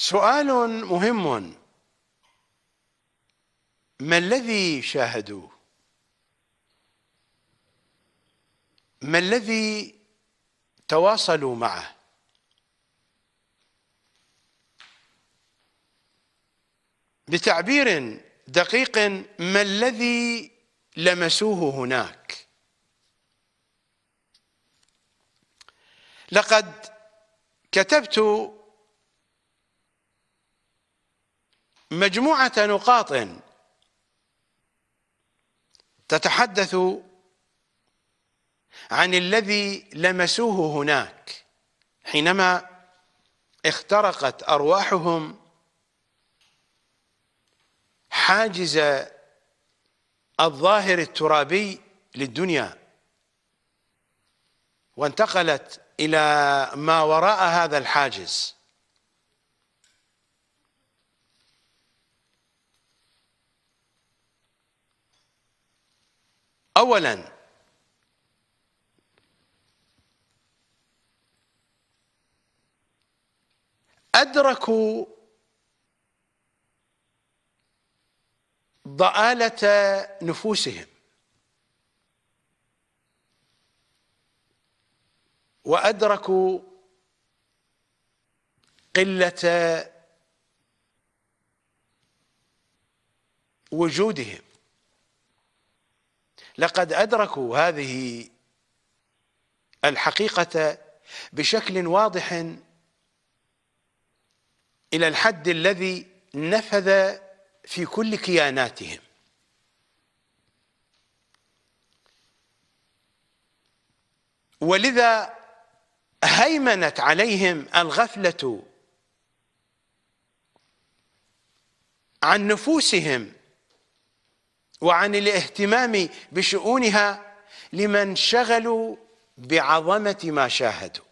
سؤال مهم ما الذي شاهدوه ما الذي تواصلوا معه بتعبير دقيق ما الذي لمسوه هناك لقد كتبت مجموعة نقاط تتحدث عن الذي لمسوه هناك حينما اخترقت أرواحهم حاجز الظاهر الترابي للدنيا وانتقلت إلى ما وراء هذا الحاجز اولا ادركوا ضاله نفوسهم وادركوا قله وجودهم لقد أدركوا هذه الحقيقة بشكل واضح إلى الحد الذي نفذ في كل كياناتهم ولذا هيمنت عليهم الغفلة عن نفوسهم وعن الاهتمام بشؤونها لمن شغلوا بعظمة ما شاهدوا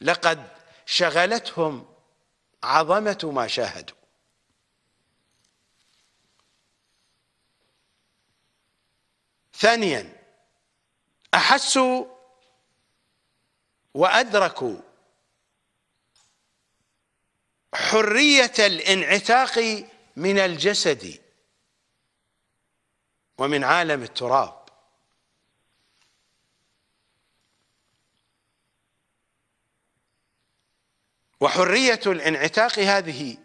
لقد شغلتهم عظمة ما شاهدوا ثانيا أحسوا وأدركوا حرية الانعتاق من الجسد ومن عالم التراب وحرية الانعتاق هذه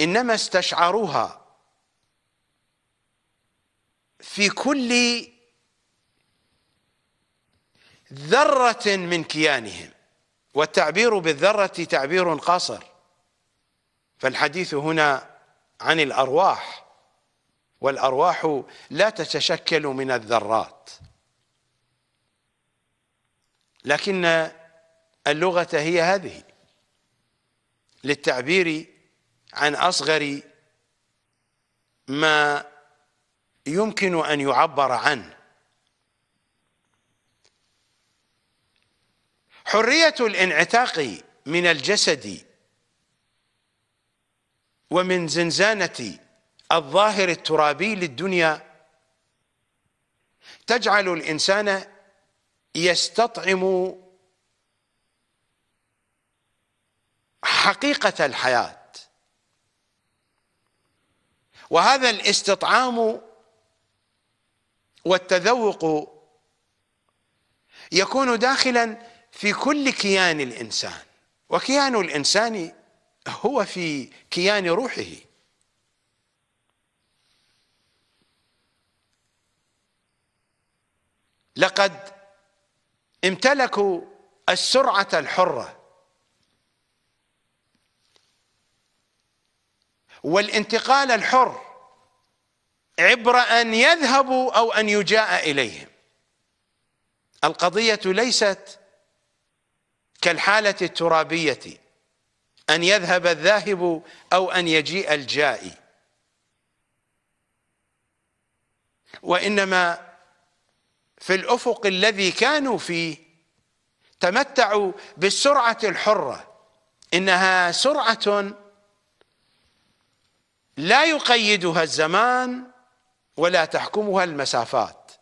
إنما استشعروها في كل ذرة من كيانهم والتعبير بالذرة تعبير قاصر فالحديث هنا عن الأرواح والأرواح لا تتشكل من الذرات لكن اللغة هي هذه للتعبير عن أصغر ما يمكن أن يعبر عنه حرية الانعتاق من الجسد ومن زنزانة الظاهر الترابي للدنيا تجعل الانسان يستطعم حقيقه الحياه وهذا الاستطعام والتذوق يكون داخلا في كل كيان الانسان وكيان الانسان هو في كيان روحه لقد امتلكوا السرعة الحرة والانتقال الحر عبر أن يذهبوا أو أن يجاء إليهم القضية ليست كالحالة الترابية أن يذهب الذاهب أو أن يجيء الجائي وإنما في الأفق الذي كانوا فيه تمتعوا بالسرعة الحرة إنها سرعة لا يقيدها الزمان ولا تحكمها المسافات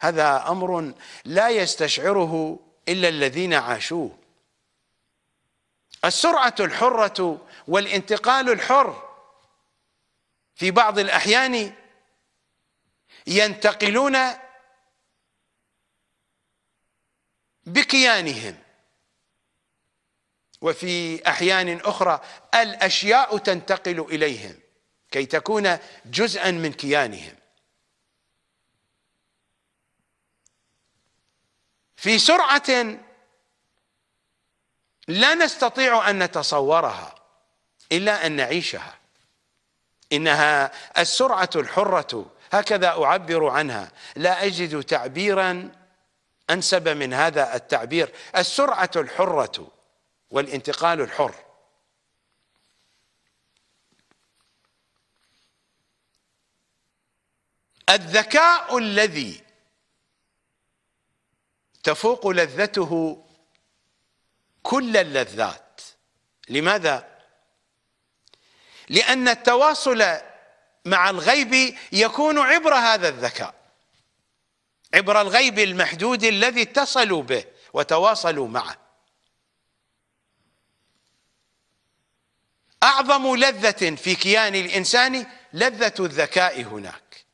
هذا أمر لا يستشعره إلا الذين عاشوه السرعة الحرة والانتقال الحر في بعض الأحيان ينتقلون بكيانهم وفي أحيان أخرى الأشياء تنتقل إليهم كي تكون جزءا من كيانهم في سرعة لا نستطيع أن نتصورها إلا أن نعيشها إنها السرعة الحرة هكذا أعبر عنها لا أجد تعبيرا أنسب من هذا التعبير السرعة الحرة والانتقال الحر الذكاء الذي تفوق لذته كل اللذات لماذا؟ لأن التواصل مع الغيب يكون عبر هذا الذكاء عبر الغيب المحدود الذي اتصلوا به وتواصلوا معه أعظم لذة في كيان الإنسان لذة الذكاء هناك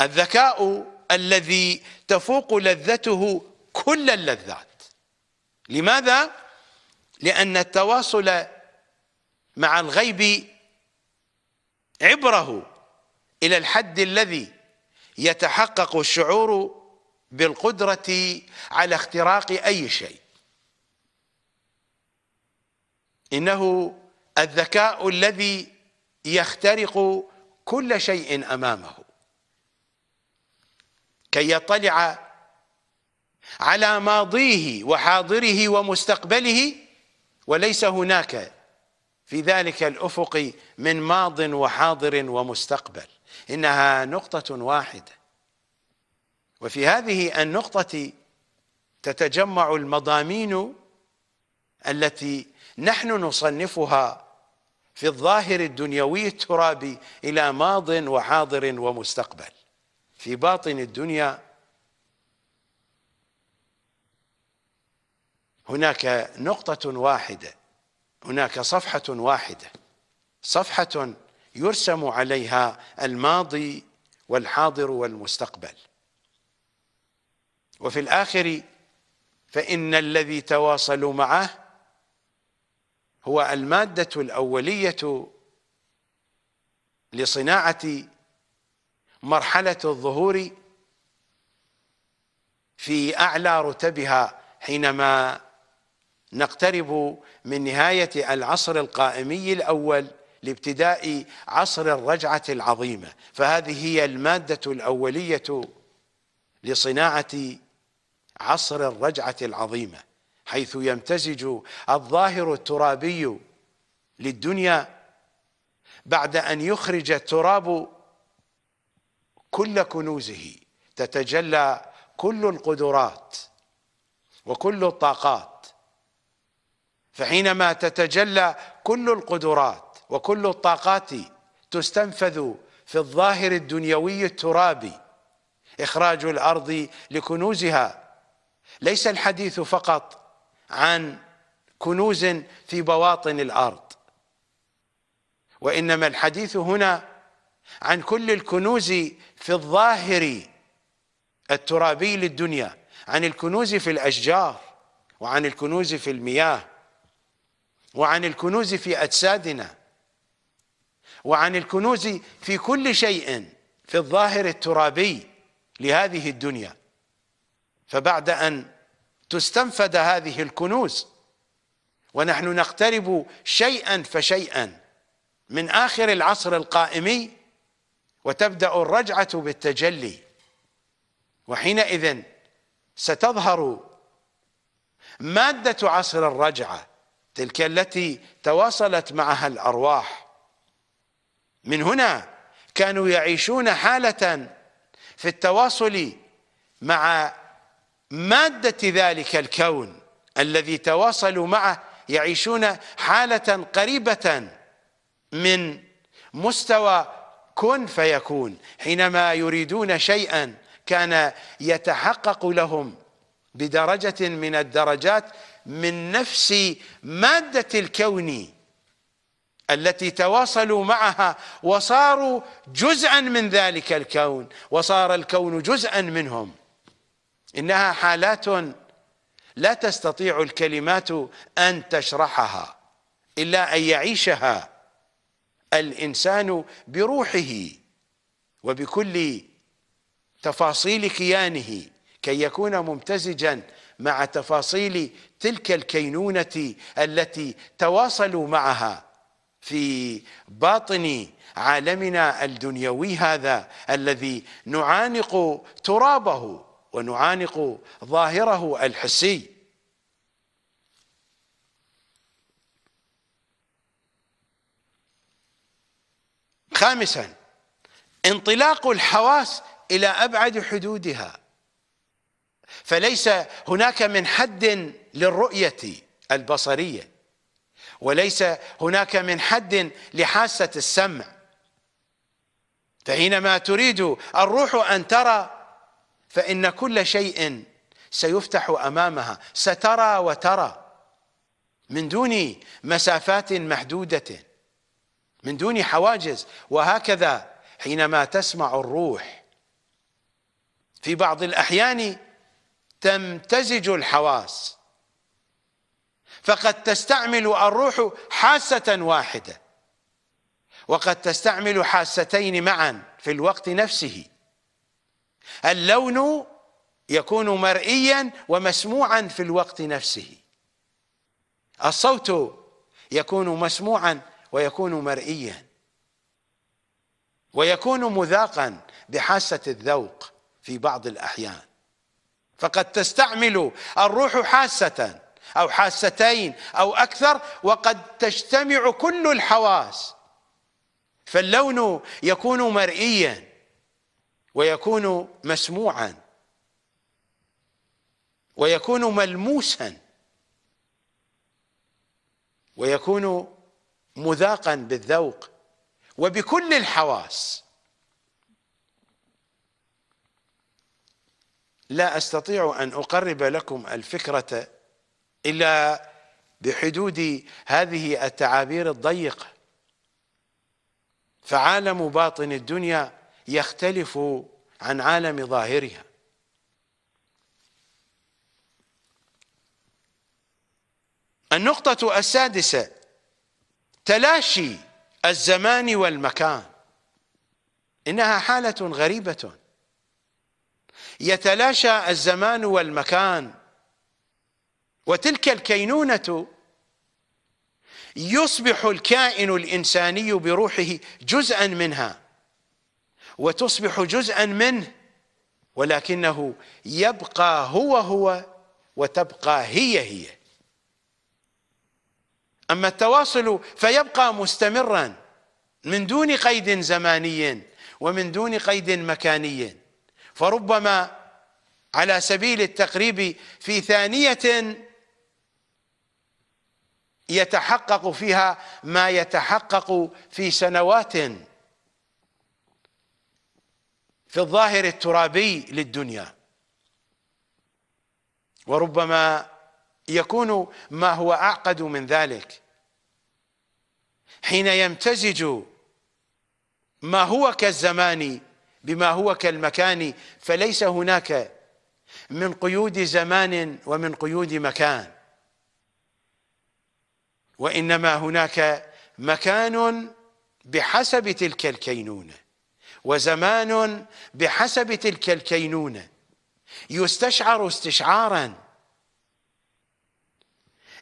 الذكاء الذي تفوق لذته كل اللذات لماذا؟ لأن التواصل مع الغيب عبره إلى الحد الذي يتحقق الشعور بالقدرة على اختراق أي شيء إنه الذكاء الذي يخترق كل شيء أمامه كي يطلع على ماضيه وحاضره ومستقبله وليس هناك في ذلك الأفق من ماض وحاضر ومستقبل إنها نقطة واحدة وفي هذه النقطة تتجمع المضامين التي نحن نصنفها في الظاهر الدنيوي الترابي إلى ماض وحاضر ومستقبل في باطن الدنيا هناك نقطة واحدة هناك صفحة واحدة صفحة يرسم عليها الماضي والحاضر والمستقبل وفي الآخر فإن الذي تواصلوا معه هو المادة الأولية لصناعة مرحلة الظهور في أعلى رتبها حينما نقترب من نهاية العصر القائمي الأول لابتداء عصر الرجعة العظيمة فهذه هي المادة الأولية لصناعة عصر الرجعة العظيمة حيث يمتزج الظاهر الترابي للدنيا بعد أن يخرج التراب كل كنوزه تتجلى كل القدرات وكل الطاقات فحينما تتجلى كل القدرات وكل الطاقات تستنفذ في الظاهر الدنيوي الترابي إخراج الأرض لكنوزها ليس الحديث فقط عن كنوز في بواطن الأرض وإنما الحديث هنا عن كل الكنوز في الظاهر الترابي للدنيا عن الكنوز في الأشجار وعن الكنوز في المياه وعن الكنوز في أجسادنا وعن الكنوز في كل شيء في الظاهر الترابي لهذه الدنيا فبعد أن تستنفد هذه الكنوز ونحن نقترب شيئا فشيئا من آخر العصر القائمي وتبدأ الرجعة بالتجلي وحينئذ ستظهر مادة عصر الرجعة تلك التي تواصلت معها الأرواح من هنا كانوا يعيشون حالة في التواصل مع مادة ذلك الكون الذي تواصلوا معه يعيشون حالة قريبة من مستوى كن فيكون حينما يريدون شيئا كان يتحقق لهم بدرجة من الدرجات من نفس مادة الكون التي تواصلوا معها وصاروا جزءا من ذلك الكون وصار الكون جزءا منهم انها حالات لا تستطيع الكلمات ان تشرحها الا ان يعيشها الانسان بروحه وبكل تفاصيل كيانه كي يكون ممتزجا مع تفاصيل تلك الكينونه التي تواصلوا معها في باطن عالمنا الدنيوي هذا الذي نعانق ترابه ونعانق ظاهره الحسي خامسا انطلاق الحواس إلى أبعد حدودها فليس هناك من حد للرؤية البصرية وليس هناك من حد لحاسة السمع فحينما تريد الروح أن ترى فإن كل شيء سيفتح أمامها سترى وترى من دون مسافات محدودة من دون حواجز وهكذا حينما تسمع الروح في بعض الأحيان تمتزج الحواس فقد تستعمل الروح حاسة واحدة وقد تستعمل حاستين معا في الوقت نفسه اللون يكون مرئيا ومسموعا في الوقت نفسه الصوت يكون مسموعا ويكون مرئيا ويكون مذاقا بحاسة الذوق في بعض الأحيان فقد تستعمل الروح حاسة أو حاستين أو أكثر وقد تجتمع كل الحواس فاللون يكون مرئيا ويكون مسموعا ويكون ملموسا ويكون مذاقا بالذوق وبكل الحواس لا استطيع ان اقرب لكم الفكره إلا بحدود هذه التعابير الضيقة فعالم باطن الدنيا يختلف عن عالم ظاهرها النقطة السادسة تلاشي الزمان والمكان إنها حالة غريبة يتلاشى الزمان والمكان وتلك الكينونة يصبح الكائن الإنساني بروحه جزءا منها وتصبح جزءا منه ولكنه يبقى هو هو وتبقى هي هي أما التواصل فيبقى مستمرا من دون قيد زماني ومن دون قيد مكاني فربما على سبيل التقريب في ثانية يتحقق فيها ما يتحقق في سنوات في الظاهر الترابي للدنيا وربما يكون ما هو اعقد من ذلك حين يمتزج ما هو كالزمان بما هو كالمكان فليس هناك من قيود زمان ومن قيود مكان وانما هناك مكان بحسب تلك الكينونه وزمان بحسب تلك الكينونه يستشعر استشعارا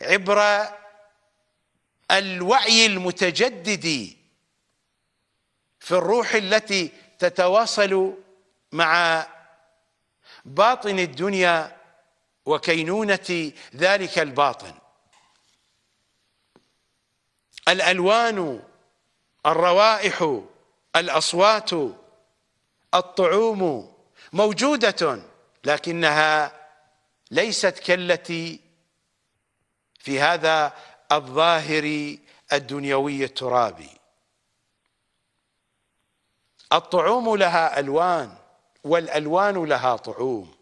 عبر الوعي المتجدد في الروح التي تتواصل مع باطن الدنيا وكينونه ذلك الباطن الألوان الروائح الأصوات الطعوم موجودة لكنها ليست كالتي في هذا الظاهر الدنيوي الترابي الطعوم لها ألوان والألوان لها طعوم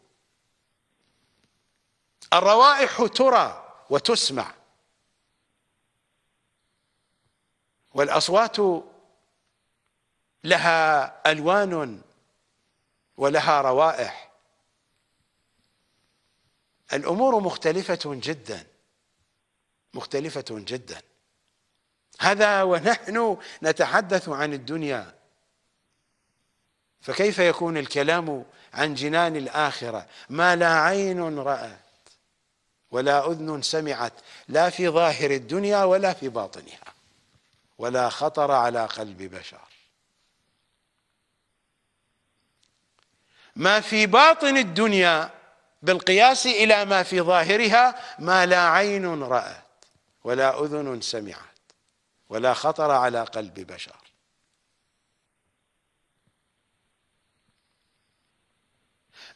الروائح ترى وتسمع والاصوات لها الوان ولها روائح الامور مختلفه جدا مختلفه جدا هذا ونحن نتحدث عن الدنيا فكيف يكون الكلام عن جنان الاخره ما لا عين رات ولا اذن سمعت لا في ظاهر الدنيا ولا في باطنها ولا خطر على قلب بشر ما في باطن الدنيا بالقياس إلى ما في ظاهرها ما لا عين رأت ولا أذن سمعت ولا خطر على قلب بشر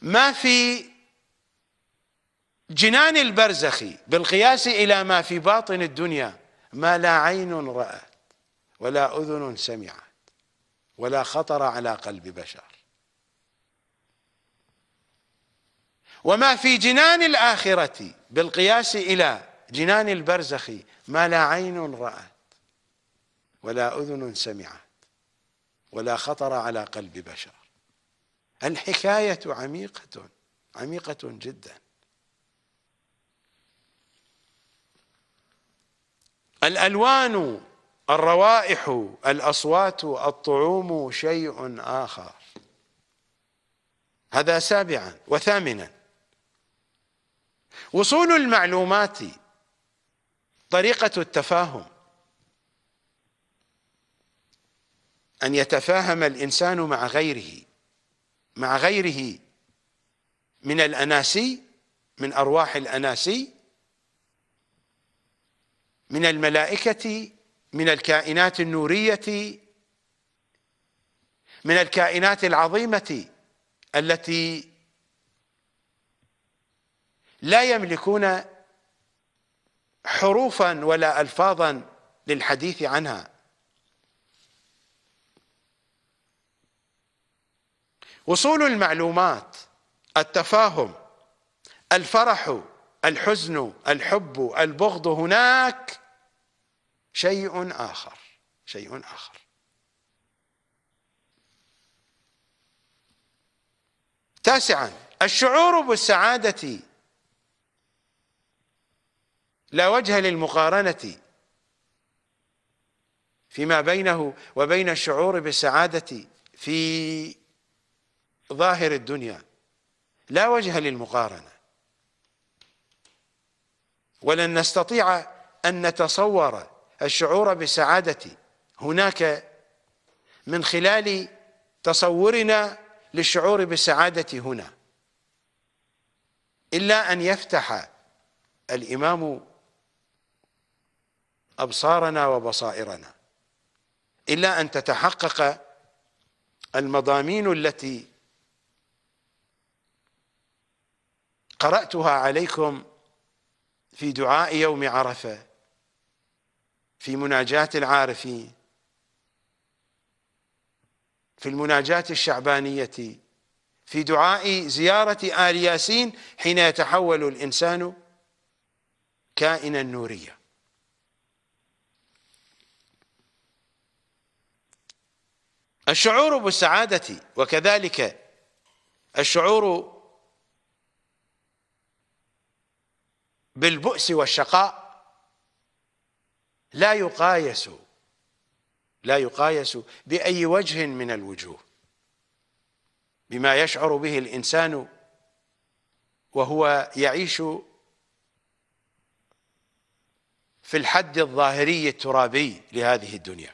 ما في جنان البرزخ بالقياس إلى ما في باطن الدنيا ما لا عين رأت ولا أذن سمعت ولا خطر على قلب بشر وما في جنان الآخرة بالقياس إلى جنان البرزخ ما لا عين رأت ولا أذن سمعت ولا خطر على قلب بشر الحكاية عميقة عميقة جدا الألوان الروائح الأصوات الطعوم شيء آخر هذا سابعا وثامنا وصول المعلومات طريقة التفاهم أن يتفاهم الإنسان مع غيره مع غيره من الأناسي من أرواح الأناسي من الملائكة من الكائنات النورية من الكائنات العظيمة التي لا يملكون حروفا ولا الفاظا للحديث عنها وصول المعلومات التفاهم الفرح الحزن الحب البغض هناك شيء آخر شيء آخر تاسعا الشعور بالسعادة لا وجه للمقارنة فيما بينه وبين الشعور بالسعادة في ظاهر الدنيا لا وجه للمقارنة ولن نستطيع أن نتصور الشعور بسعادتي هناك من خلال تصورنا للشعور بالسعادة هنا إلا أن يفتح الإمام أبصارنا وبصائرنا إلا أن تتحقق المضامين التي قرأتها عليكم في دعاء يوم عرفة في مناجاة العارفين في المناجاة الشعبانية في دعاء زيارة آل ياسين حين يتحول الإنسان كائنا نوريا الشعور بالسعادة وكذلك الشعور بالبؤس والشقاء لا يقايس لا يقايس بأي وجه من الوجوه بما يشعر به الإنسان وهو يعيش في الحد الظاهري الترابي لهذه الدنيا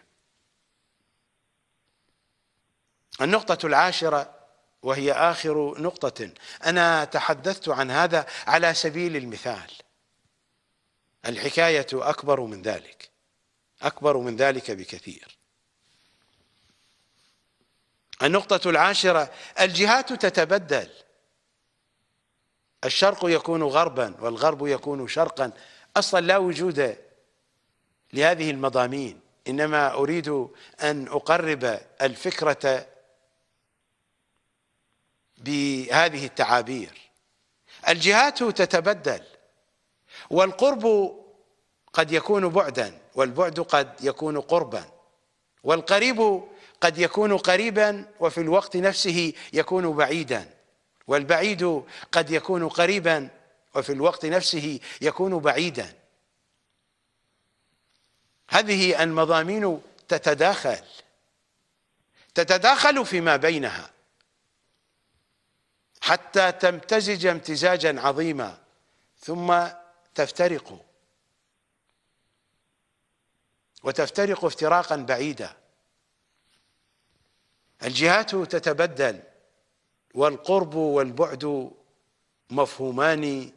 النقطة العاشرة وهي آخر نقطة أنا تحدثت عن هذا على سبيل المثال الحكاية أكبر من ذلك أكبر من ذلك بكثير النقطة العاشرة الجهات تتبدل الشرق يكون غربا والغرب يكون شرقا أصلا لا وجود لهذه المضامين إنما أريد أن أقرب الفكرة بهذه التعابير الجهات تتبدل والقرب قد يكون بعدا والبعد قد يكون قربا والقريب قد يكون قريبا وفي الوقت نفسه يكون بعيدا والبعيد قد يكون قريبا وفي الوقت نفسه يكون بعيدا هذه المضامين تتداخل تتداخل فيما بينها حتى تمتزج امتزاجا عظيما ثم تفترق وتفترق افتراقا بعيدا الجهات تتبدل والقرب والبعد مفهومان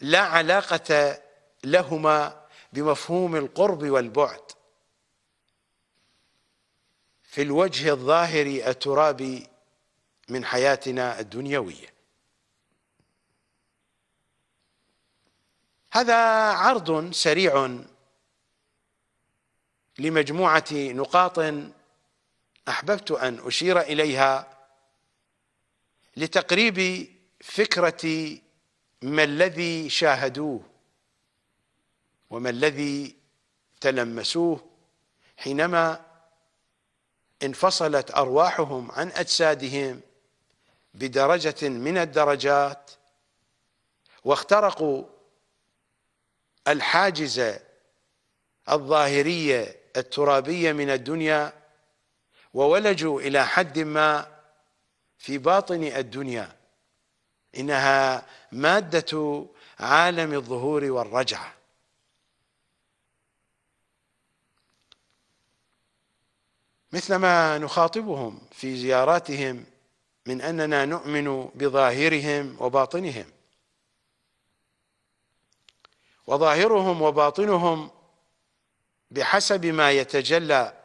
لا علاقة لهما بمفهوم القرب والبعد في الوجه الظاهر الترابي من حياتنا الدنيويه هذا عرض سريع لمجموعة نقاط أحببت أن أشير إليها لتقريب فكرة ما الذي شاهدوه وما الذي تلمسوه حينما انفصلت أرواحهم عن أجسادهم بدرجة من الدرجات واخترقوا الحاجزة الظاهرية الترابية من الدنيا وولجوا إلى حد ما في باطن الدنيا إنها مادة عالم الظهور والرجعة مثلما نخاطبهم في زياراتهم من أننا نؤمن بظاهرهم وباطنهم وظاهرهم وباطنهم بحسب ما يتجلى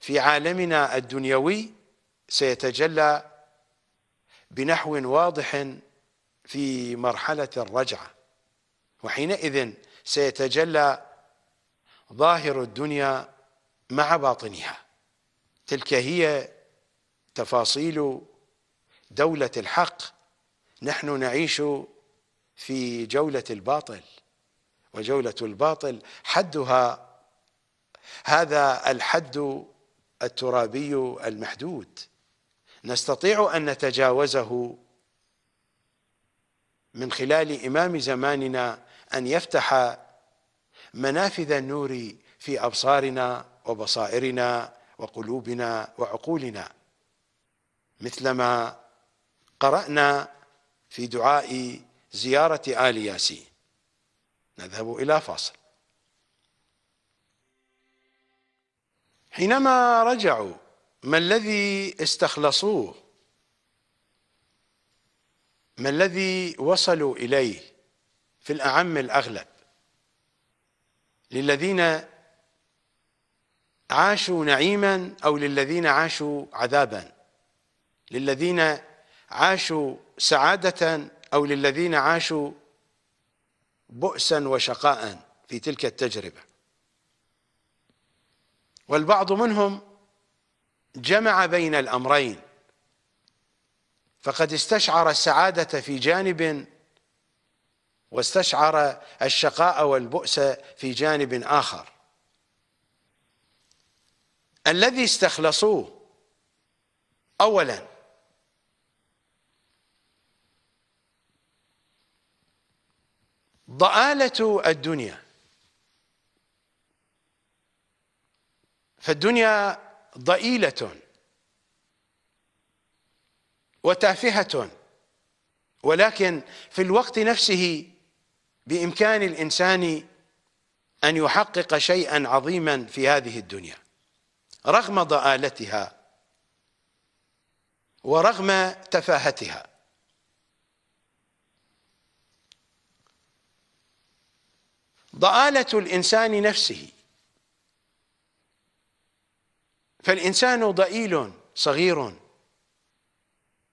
في عالمنا الدنيوي سيتجلى بنحو واضح في مرحلة الرجعة وحينئذ سيتجلى ظاهر الدنيا مع باطنها تلك هي تفاصيل دولة الحق نحن نعيش في جولة الباطل وجولة الباطل حدها هذا الحد الترابي المحدود نستطيع أن نتجاوزه من خلال إمام زماننا أن يفتح منافذ النور في أبصارنا وبصائرنا وقلوبنا وعقولنا مثلما قرأنا في دعاء زيارة آل ياسين نذهب إلى فاصل حينما رجعوا ما الذي استخلصوه ما الذي وصلوا إليه في الأعم الأغلب للذين عاشوا نعيما أو للذين عاشوا عذابا للذين عاشوا سعادة أو للذين عاشوا بؤسا وشقاء في تلك التجربه والبعض منهم جمع بين الامرين فقد استشعر السعاده في جانب واستشعر الشقاء والبؤس في جانب اخر الذي استخلصوه اولا ضآلة الدنيا فالدنيا ضئيلة وتافهة ولكن في الوقت نفسه بإمكان الإنسان أن يحقق شيئا عظيما في هذه الدنيا رغم ضآلتها ورغم تفاهتها ضآلة الإنسان نفسه فالإنسان ضئيل صغير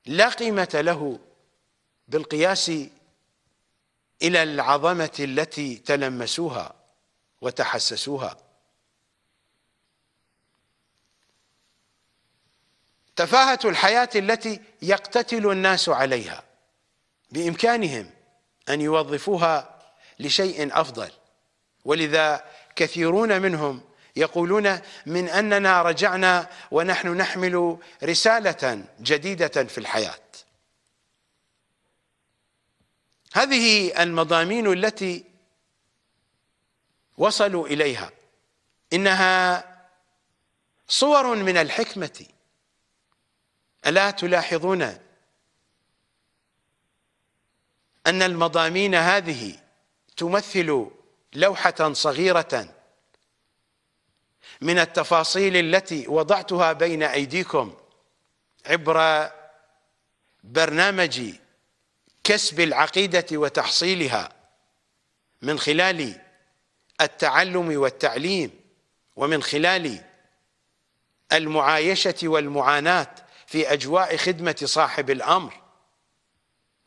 لا قيمة له بالقياس إلى العظمة التي تلمسوها وتحسسوها تفاهة الحياة التي يقتتل الناس عليها بإمكانهم أن يوظفوها لشيء أفضل ولذا كثيرون منهم يقولون من اننا رجعنا ونحن نحمل رساله جديده في الحياه هذه المضامين التي وصلوا اليها انها صور من الحكمه الا تلاحظون ان المضامين هذه تمثل لوحة صغيرة من التفاصيل التي وضعتها بين أيديكم عبر برنامج كسب العقيدة وتحصيلها من خلال التعلم والتعليم ومن خلال المعايشة والمعاناة في أجواء خدمة صاحب الأمر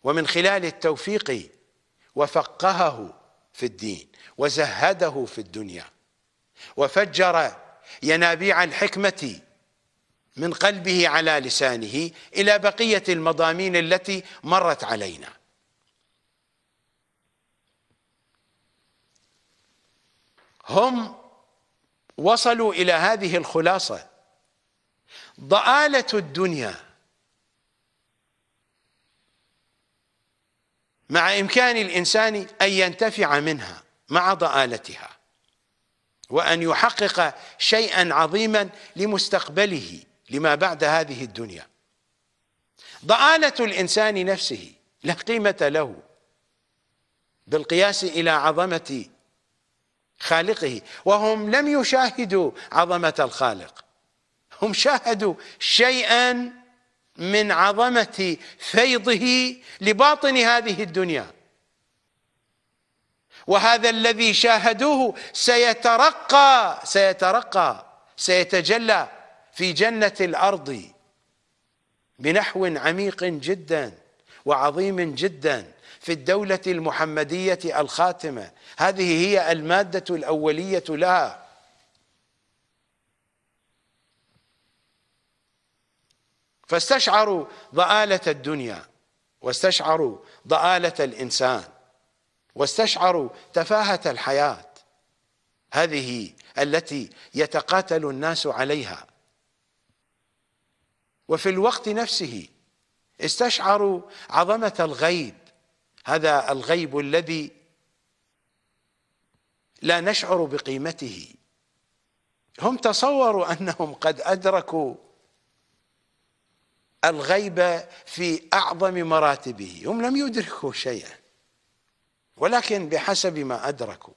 ومن خلال التوفيق وفقهه في الدين وزهده في الدنيا وفجر ينابيع الحكمة من قلبه على لسانه إلى بقية المضامين التي مرت علينا هم وصلوا إلى هذه الخلاصة ضآلة الدنيا مع إمكان الإنسان أن ينتفع منها مع ضآلتها وأن يحقق شيئا عظيما لمستقبله لما بعد هذه الدنيا ضآلة الإنسان نفسه لا قيمة له بالقياس إلى عظمة خالقه وهم لم يشاهدوا عظمة الخالق هم شاهدوا شيئا من عظمة فيضه لباطن هذه الدنيا وهذا الذي شاهدوه سيترقى سيترقى سيتجلى في جنة الأرض بنحو عميق جدا وعظيم جدا في الدولة المحمدية الخاتمة هذه هي المادة الأولية لها فاستشعروا ضآلة الدنيا واستشعروا ضآلة الإنسان واستشعروا تفاهة الحياة هذه التي يتقاتل الناس عليها وفي الوقت نفسه استشعروا عظمة الغيب هذا الغيب الذي لا نشعر بقيمته هم تصوروا أنهم قد أدركوا الغيب في أعظم مراتبه هم لم يدركوا شيئا ولكن بحسب ما أدركوا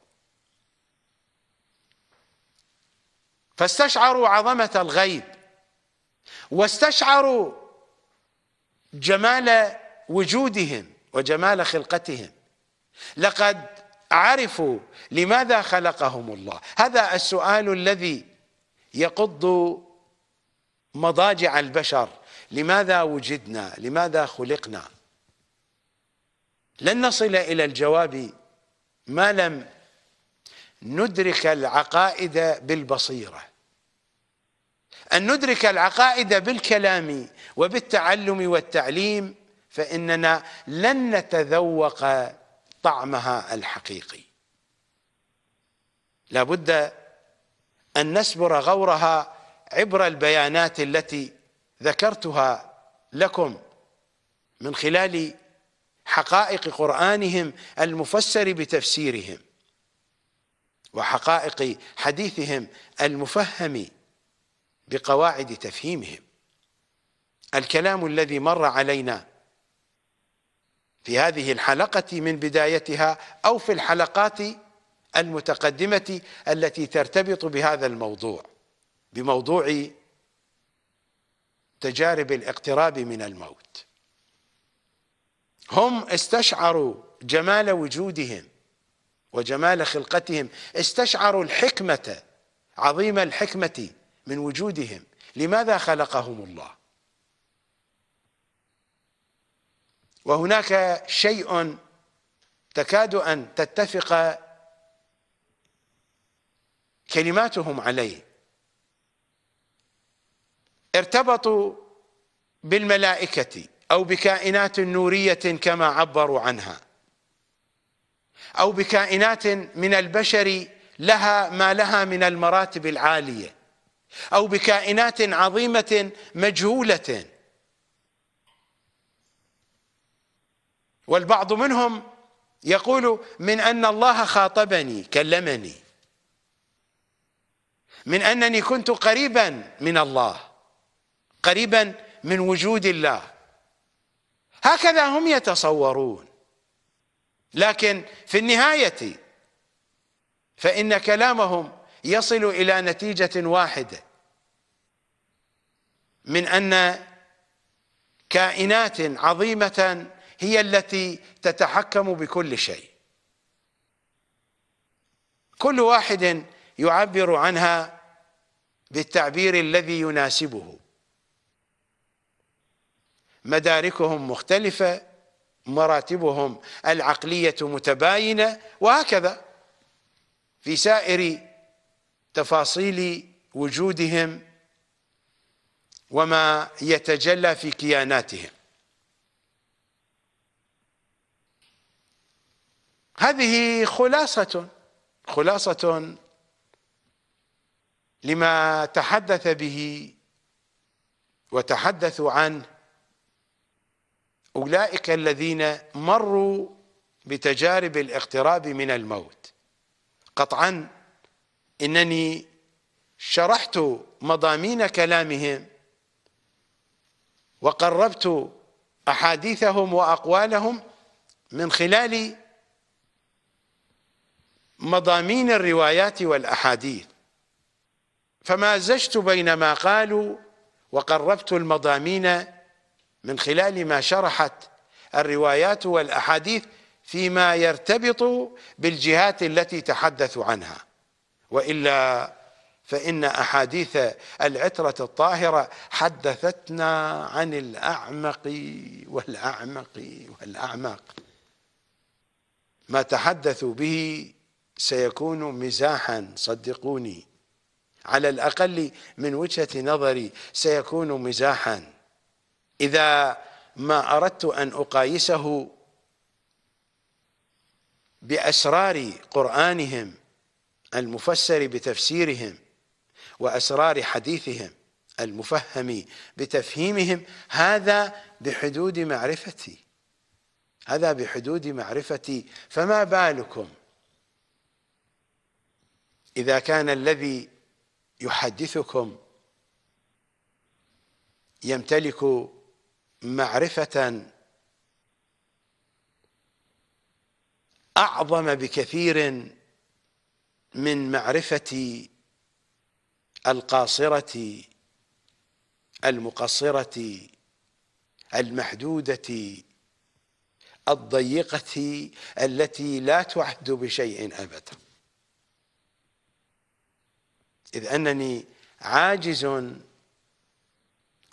فاستشعروا عظمة الغيب واستشعروا جمال وجودهم وجمال خلقتهم لقد عرفوا لماذا خلقهم الله هذا السؤال الذي يقض مضاجع البشر لماذا وجدنا لماذا خلقنا لن نصل إلى الجواب ما لم ندرك العقائد بالبصيرة أن ندرك العقائد بالكلام وبالتعلم والتعليم فإننا لن نتذوق طعمها الحقيقي لابد أن نسبر غورها عبر البيانات التي ذكرتها لكم من خلال حقائق قرآنهم المفسر بتفسيرهم وحقائق حديثهم المفهم بقواعد تفهيمهم الكلام الذي مر علينا في هذه الحلقة من بدايتها أو في الحلقات المتقدمة التي ترتبط بهذا الموضوع بموضوع تجارب الاقتراب من الموت هم استشعروا جمال وجودهم وجمال خلقتهم استشعروا الحكمة عظيم الحكمة من وجودهم لماذا خلقهم الله وهناك شيء تكاد أن تتفق كلماتهم عليه ارتبطوا بالملائكه أو بكائنات نورية كما عبروا عنها أو بكائنات من البشر لها ما لها من المراتب العالية أو بكائنات عظيمة مجهولة والبعض منهم يقول من أن الله خاطبني كلمني من أنني كنت قريبا من الله قريبا من وجود الله هكذا هم يتصورون لكن في النهايه فان كلامهم يصل الى نتيجه واحده من ان كائنات عظيمه هي التي تتحكم بكل شيء كل واحد يعبر عنها بالتعبير الذي يناسبه مداركهم مختلفة مراتبهم العقلية متباينة وهكذا في سائر تفاصيل وجودهم وما يتجلى في كياناتهم هذه خلاصة خلاصة لما تحدث به وتحدثوا عنه أولئك الذين مروا بتجارب الاقتراب من الموت قطعا إنني شرحت مضامين كلامهم وقربت أحاديثهم وأقوالهم من خلال مضامين الروايات والأحاديث فما زجت بين ما قالوا وقربت المضامين من خلال ما شرحت الروايات والاحاديث فيما يرتبط بالجهات التي تحدثوا عنها والا فان احاديث العتره الطاهره حدثتنا عن الاعمق والاعمق والاعمق ما تحدثوا به سيكون مزاحا صدقوني على الاقل من وجهه نظري سيكون مزاحا إذا ما أردت أن أقايسه بأسرار قرآنهم المفسر بتفسيرهم وأسرار حديثهم المفهم بتفهيمهم هذا بحدود معرفتي هذا بحدود معرفتي فما بالكم إذا كان الذي يحدثكم يمتلك معرفة أعظم بكثير من معرفة القاصرة المقصرة المحدودة الضيقة التي لا تعد بشيء أبدا إذ أنني عاجز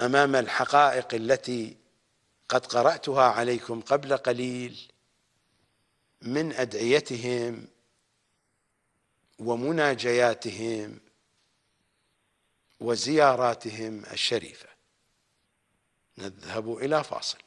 امام الحقائق التي قد قراتها عليكم قبل قليل من ادعيتهم ومناجياتهم وزياراتهم الشريفه نذهب الى فاصل